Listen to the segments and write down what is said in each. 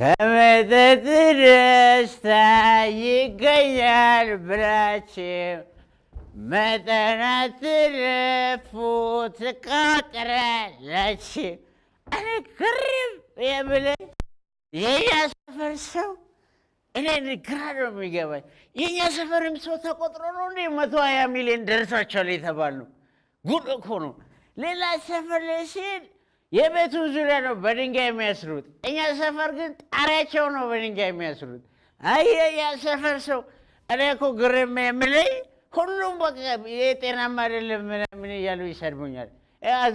ከመጠጥ ደስታ ይገኛል ብላችሁ መጠን አትለፉ፣ ትቃጥራላችሁ። እኔ ግርም የምለኝ ሰፈር ሰው እኔ ግራ ነው የሚገባኝ። የእኛ ሰፈርም ሰው ተቆጥሮ ነው እንደ መቶ ሀያ ሚሊዮን ደርሷቸዋል የተባሉ ጉድ እኮ ነው። ሌላ ሰፈር ላይ ሲሄድ የቤቱ ዙሪያ ነው በድንጋይ የሚያስሩት። እኛ ሰፈር ግን ጣሪያቸው ነው በድንጋይ የሚያስሩት። አየ ያ ሰፈር ሰው እኔ እኮ ግርም የሚለኝ ሁሉም በቃ የጤናማ አይደለም ምናምን እያሉ ይሰድቡኛል።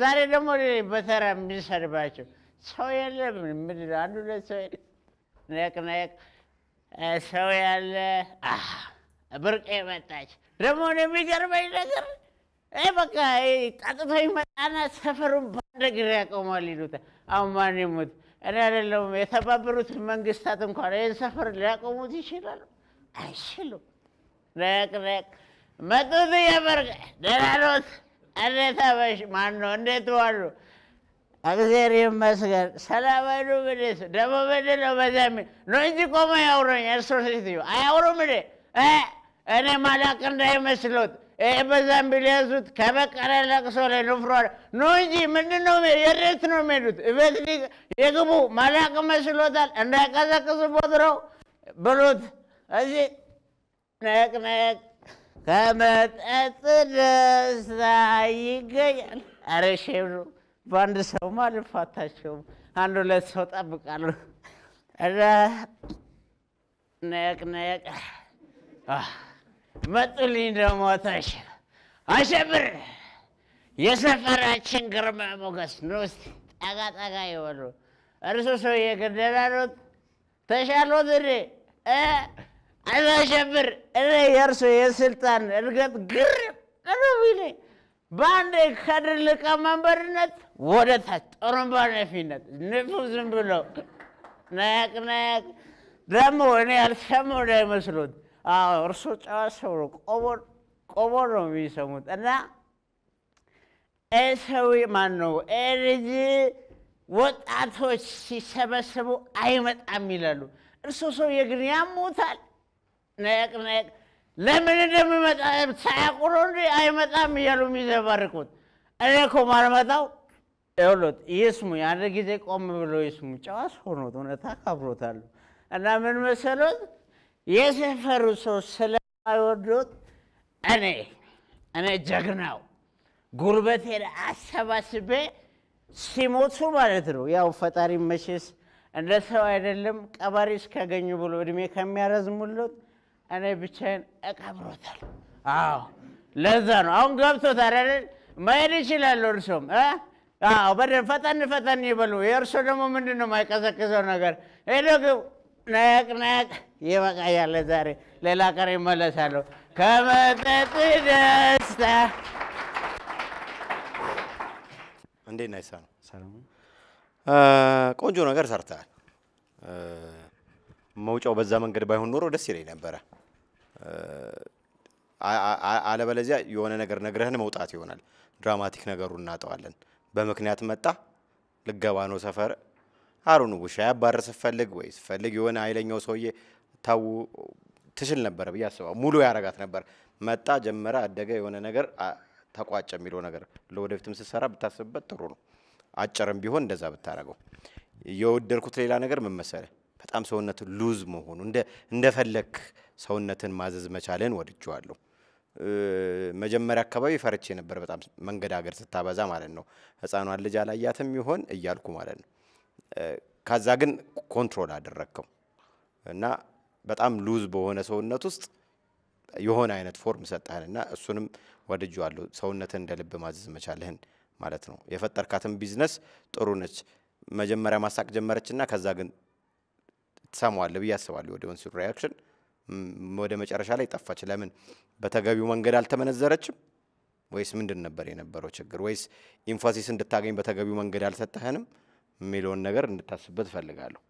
ዛሬ ደግሞ በተራ የሚሰድባቸው ሰው የለም ምን አንዱ ሰው ነቅ ነቅ ሰው ያለ ብርቅ የመጣች ደግሞ የሚገርመኝ ነገር ይሄ በቃ ቀጥታ ይመጣና ሰፈሩን በአንድ እግር ያቆማል ይሉታል። አሁን ማን ይሙት እኔ አይደለሁም። የተባበሩት መንግስታት እንኳን ይህን ሰፈር ሊያቆሙት ይችላሉ? አይችሉም። ደቅ ደቅ መጡት እያበርቀ ደህና ኖት እንዴት አመሽ? ማን ነው እንዴት ዋሉ? እግዚአብሔር ይመስገን ሰላም አሉ። ምንስ ደግሞ ምንድን ነው በዛ ነው እንጂ ቆመ ያውረኝ እርሶ ሴትዮ አያውሩም እንዴ? እኔ ማላቅ እንዳይመስሎት በዛም ቢለያዙት ከመቀለ ለቅሶ ላይ ንፍሯል ኖ እንጂ ምንድን ነው የሬት ነው የሚሄዱት እቤት የግቡ መላቅ መስሎታል እንዳይቀዘቅዝ ቦትረው ብሉት እዚህ ነቅነቅ ከመጠጥ ደስታ ይገኛል። ኧረ ሼም በአንድ ሰው አልፋታቸውም። አንድ ሁለት ሰው ጠብቃለሁ። ነቅነቅ መጡልኝ ደግሞ ታሽ አሸብር የሰፈራችን ግርማ ሞገስ ንስ ጠጋ ጠጋ ይበሉ። እርሱ ሰው የገደላሉት ተሻሎት እኔ አሸብር እኔ የእርሱ የስልጣን እድገት ግር ቀረቢኔ በአንድ ከድር ሊቀመንበርነት ወደ ታች ጦርንባ ነፊነት ንፉ ዝም ብለው ናያቅ ናያቅ ደግሞ እኔ ያልሰማሁ እንዳይመስሉት እርሶ ጨዋ ሰው ነው፣ ቆሞ ነው የሚሰሙት። እና ሰው ማን ነው ልጅ ወጣቶች ሲሰበሰቡ አይመጣም ይላሉ። እርሶ ሰውዬ ግን ያሙታል። ነቅ ነቅ ለምን እንደሚመጣ ሳያቁሮ እንዲ አይመጣም እያሉ የሚዘባርቁት። እኔ እኮ ማልመጣው ይኸውልዎት፣ ይስሙ። የአንድ ጊዜ ቆም ብሎ ይስሙ። ጨዋ ሰው ነው፣ እውነታ ካብሮታሉ እና ምን መሰሎት የሰፈሩ ሰው ስለማይወዱት እኔ እኔ ጀግናው ጉልበቴን አሰባስቤ ሲሞቱ ማለት ነው። ያው ፈጣሪ መቼስ እንደ ሰው አይደለም። ቀባሪ እስካገኙ ብሎ እድሜ ከሚያረዝሙሉት እኔ ብቻዬን እቀብሮታል። አዎ ለዛ ነው አሁን ገብቶታል አይደል? መሄድ ይችላሉ እርሶም አዎ በደንብ ፈጠን ፈጠን ይበሉ። የእርሶ ደግሞ ምንድን ነው የማይቀዘቅዘው ነገር ሄደግ ናያቅ ናያቅ ይበቃኛል ዛሬ፣ ሌላ ይመለሳለሁ። ከመጠጥ ደስታ እንዴት ቆንጆ ነገር ሰርተሃል። መውጫው በዛ መንገድ ባይሆን ኖሮ ደስ ይለኝ ነበረ። አለበለዚያ የሆነ ነገር ነግረህን መውጣት ይሆናል። ድራማቲክ ነገሩ እናጠዋለን። በምክንያት መጣ ልገባ ነው ሰፈር አሩን ውሻ ያባረ ስፈልግ ወይ ስፈልግ የሆነ ኃይለኛው ሰውዬ ታው ትችል ነበረ ብዬ አስባ ሙሉ ያረጋት ነበር። መጣ፣ ጀመረ፣ አደገ፣ የሆነ ነገር ተቋጨ የሚለው ነገር ለወደፊትም ስትሰራ ብታስብበት ጥሩ ነው። አጭርም ቢሆን እንደዛ ብታረገው። የወደድኩት ሌላ ነገር ምን በጣም ሰውነት ሉዝ መሆኑ እንደፈለክ ሰውነትን ማዘዝ መቻልን ወድጀዋለሁ። መጀመሪያ አካባቢ ፈርቼ ነበር በጣም ሀገር ስታበዛ ማለት ነው። ህፃኗን ልጅ አላያትም ይሆን እያልኩ ማለት ነው። ከዛ ግን ኮንትሮል አደረግከው እና በጣም ሉዝ በሆነ ሰውነት ውስጥ የሆነ አይነት ፎርም ሰጠህን እና እሱንም ወድጄዋለሁ። ሰውነትን እንደ ልብ ማዘዝ መቻልህን ማለት ነው። የፈጠርካትን ቢዝነስ ጥሩ ነች። መጀመሪያ ማሳቅ እና ከዛ ግን ትሰማዋለህ ብዬ አስባለሁ። ወደ ወንሲ ሪያክሽን ወደ መጨረሻ ላይ ጠፋች። ለምን በተገቢው መንገድ አልተመነዘረችም? ወይስ ምንድን ነበር የነበረው ችግር? ወይስ ኢንፋሲስ እንድታገኝ በተገቢው መንገድ አልሰጠህንም የሚለውን ነገር እንድታስብበት እፈልጋለሁ።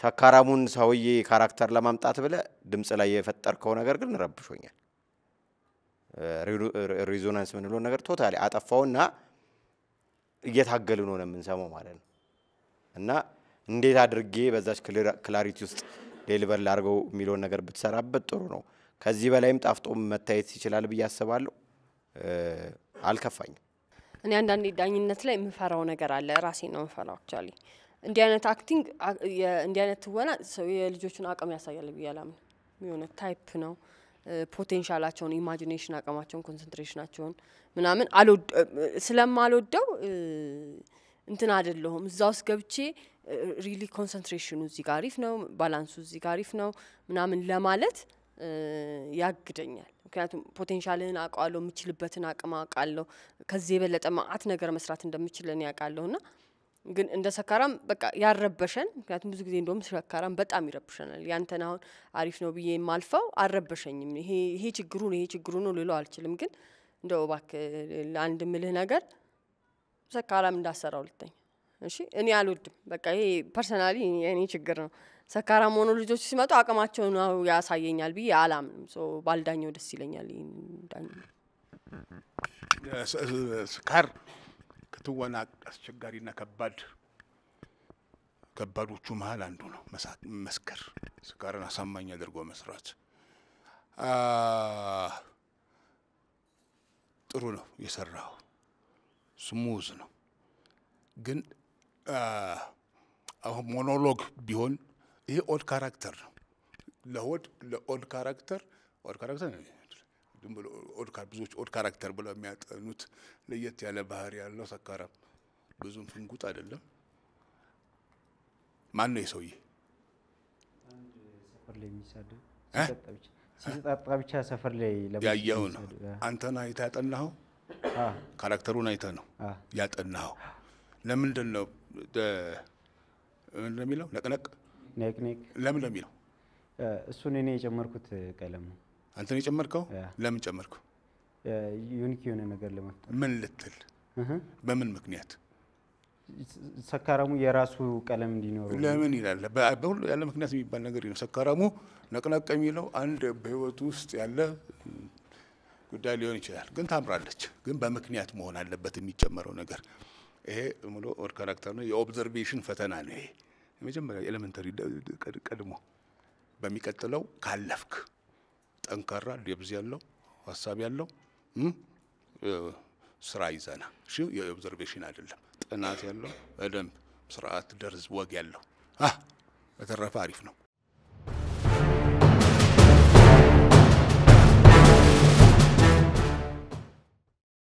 ሰካራሙን ሰውዬ ካራክተር ለማምጣት ብለ ድምፅ ላይ የፈጠርከው ነገር ግን ረብሾኛል። ሪዞናንስ የምንለውን ነገር ቶታሊ አጠፋውና እየታገልን ሆነ የምንሰማው ማለት ነው። እና እንዴት አድርጌ በዛች ክላሪቲ ውስጥ ዴሊቨር ላድርገው የሚለውን ነገር ብትሰራበት ጥሩ ነው። ከዚህ በላይም ጣፍጦ መታየት ይችላል ብዬ አስባለሁ። አልከፋኝም። እኔ አንዳንዴ ዳኝነት ላይ የምፈራው ነገር አለ። ራሴ ነው የምፈራው አክቹዋሊ እንዲህ አይነት አክቲንግ እንዲህ አይነት ትወና ሰው የልጆቹን አቅም ያሳያል ብዬ አላምን። የሆነ ታይፕ ነው ፖቴንሻላቸውን፣ ኢማጂኔሽን አቅማቸውን፣ ኮንሰንትሬሽናቸውን ምናምን ስለማልወደው እንትን አይደለሁም። እዛ ውስጥ ገብቼ ሪሊ ኮንሰንትሬሽኑ እዚህ ጋር አሪፍ ነው፣ ባላንሱ እዚህ ጋር አሪፍ ነው ምናምን ለማለት ያግደኛል። ምክንያቱም ፖቴንሻልህን አውቃለሁ፣ የምችልበትን አቅም አውቃለሁ፣ ከዚህ የበለጠ ማአት ነገር መስራት እንደምችል ያውቃለሁ አውቃለሁና ግን እንደ ሰካራም በቃ ያረበሸን ምክንያቱም ብዙ ጊዜ እንደውም ሰካራም በጣም ይረብሸናል። ያንተን አሁን አሪፍ ነው ብዬ የማልፈው አረበሸኝም ይሄ ችግሩ ነው ይሄ ችግሩ ነው ልለው አልችልም። ግን እንደው እባክህ ለአንድ ምልህ ነገር ሰካራም እንዳሰራው ልተኝ እሺ። እኔ አልወድም። በቃ ይሄ ፐርሰናሊ የእኔ ችግር ነው። ሰካራም ሆኖ ልጆች ሲመጡ አቅማቸውን ያሳየኛል ብዬ አላምንም። ባልዳኘው ደስ ይለኛል። ይህን ስካር ትወና አስቸጋሪና ከባድ ከባዶቹ መሀል አንዱ ነው መስከር። ስካርን አሳማኝ አድርጎ መስራት ጥሩ ነው የሰራው፣ ስሙዝ ነው። ግን አሁን ሞኖሎግ ቢሆን ይሄ ኦድ ካራክተር ነው። ለሆድ ለኦድ ካራክተር ኦድ ካራክተር ዝም ብሎ ብዙዎች ኦድ ካራክተር ብለው የሚያጠኑት ለየት ያለ ባህሪ ያለው ሰካራም ብዙም ፍንጉጥ አይደለም። ማን ነው የሰውዬ? ሲጠጣ ብቻ ሰፈር ላይ ያየኸው ነው። አንተን አይተህ ያጠናኸው ካራክተሩን አይተህ ነው ያጠናኸው። ለምንድን ነው እንደሚለው ነቅነቅ ለምን ለሚለው እሱን እኔ የጨመርኩት ቀለም ነው። አንተን የጨመርከው ለምን ጨመርከው? ዩኒክ የሆነ ነገር ለመፍጠር ምን ልትል በምን ምክንያት ሰካራሙ የራሱ ቀለም እንዲኖሩ ለምን ይላል። በሁሉ ያለ ምክንያት የሚባል ነገር ነው። ሰካራሙ ነቅነቅ የሚለው አንድ በህይወቱ ውስጥ ያለ ጉዳይ ሊሆን ይችላል። ግን ታምራለች። ግን በምክንያት መሆን አለበት የሚጨመረው ነገር። ይሄ ሙሉ ወር ካራክተር ነው። የኦብዘርቬሽን ፈተና ነው ይሄ። የመጀመሪያ ኤሌመንተሪ ቀድሞ በሚቀጥለው ካለፍክ ጠንካራ ደብዝ ያለው ሀሳብ ያለው ስራ ይዘና እሺ፣ የኦብዘርቬሽን አይደለም ጥናት ያለው በደንብ ስርዓት ደርዝ ወግ ያለው በተረፈ አሪፍ ነው።